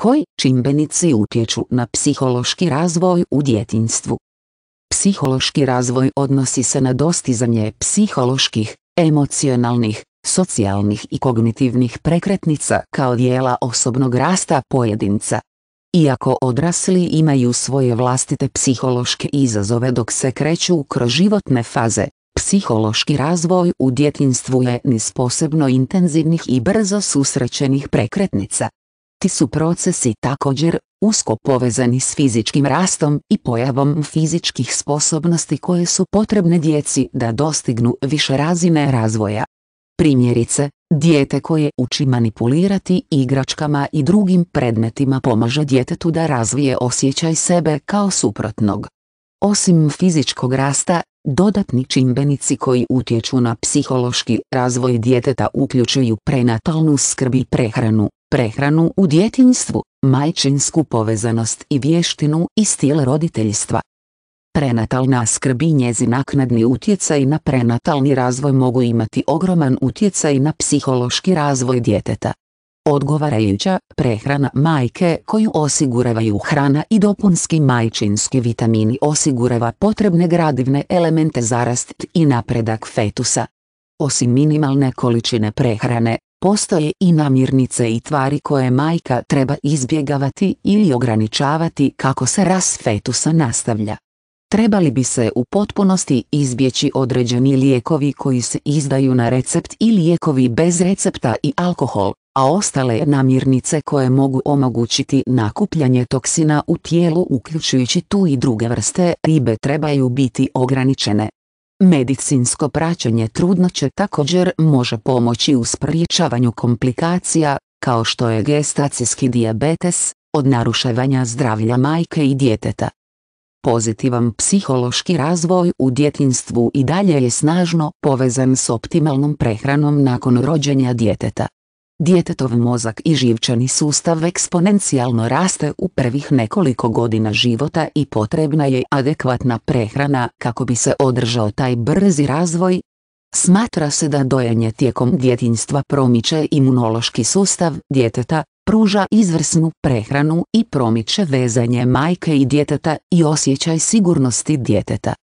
Koji čimbenici utječu na psihološki razvoj u djetinstvu? Psihološki razvoj odnosi se na dostizanje psiholoških, emocionalnih, socijalnih i kognitivnih prekretnica kao dijela osobnog rasta pojedinca. Iako odrasli imaju svoje vlastite psihološke izazove dok se kreću kroz životne faze, Psihološki razvoj u djetinstvu je niz posebno intenzivnih i brzo susrećenih prekretnica su procesi također usko povezani s fizičkim rastom i pojavom fizičkih sposobnosti koje su potrebne djeci da dostignu više razine razvoja. Primjerice, dijete koje uči manipulirati igračkama i drugim predmetima pomaže djetetu da razvije osjećaj sebe kao suprotnog. Osim fizičkog rasta, dodatni čimbenici koji utječu na psihološki razvoj djeteta uključuju prenatalnu skrb i prehranu, prehranu u djetinjstvu, majčinsku povezanost i vještinu i stil roditeljstva. Prenatalna skrb i njezi naknadni utjecaj na prenatalni razvoj mogu imati ogroman utjecaj na psihološki razvoj djeteta. Odgovarajuća prehrana majke koju osiguravaju hrana i dopunski majčinski vitamini osigurava potrebne gradivne elemente za rast i napredak fetusa. Osim minimalne količine prehrane, postoje i namirnice i tvari koje majka treba izbjegavati ili ograničavati kako se ras fetusa nastavlja. Trebali bi se u potpunosti izbjeći određeni lijekovi koji se izdaju na recept i lijekovi bez recepta i alkohol, a ostale namirnice koje mogu omogućiti nakupljanje toksina u tijelu uključujući tu i druge vrste ribe trebaju biti ograničene. Medicinsko praćenje trudnoće također može pomoći u spriječavanju komplikacija, kao što je gestacijski dijabetes, od narušavanja zdravlja majke i djeteta. Pozitivan psihološki razvoj u djetinstvu i dalje je snažno povezan s optimalnom prehranom nakon rođenja djeteta. Djetetov mozak i živčani sustav eksponencijalno raste u prvih nekoliko godina života i potrebna je adekvatna prehrana kako bi se održao taj brzi razvoj. Smatra se da dojenje tijekom djetinjstva promiče imunološki sustav djeteta, pruža izvrsnu prehranu i promiče vezanje majke i djeteta i osjećaj sigurnosti djeteta.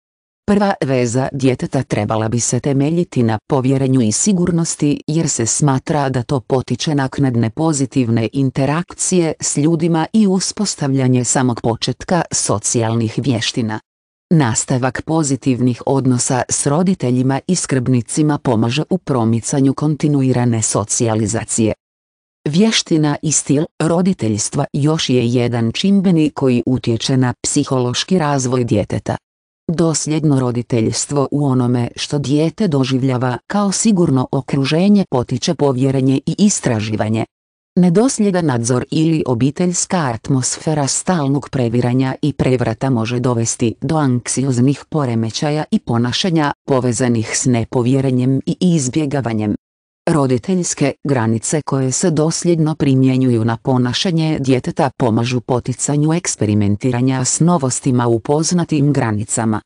Prva veza djeteta trebala bi se temeljiti na povjerenju i sigurnosti jer se smatra da to potiče naknadne pozitivne interakcije s ljudima i uspostavljanje samog početka socijalnih vještina. Nastavak pozitivnih odnosa s roditeljima i skrbnicima pomaže u promicanju kontinuirane socijalizacije. Vještina i stil roditeljstva još je jedan čimbeni koji utječe na psihološki razvoj djeteta. Dosljedno roditeljstvo u onome što dijete doživljava kao sigurno okruženje potiče povjerenje i istraživanje. Nedosljedan nadzor ili obiteljska atmosfera stalnog previranja i prevrata može dovesti do anksioznih poremećaja i ponašanja povezanih s nepovjerenjem i izbjegavanjem. Roditeljske granice koje se dosljedno primjenjuju na ponašanje djeteta pomažu poticanju eksperimentiranja s novostima u poznatim granicama.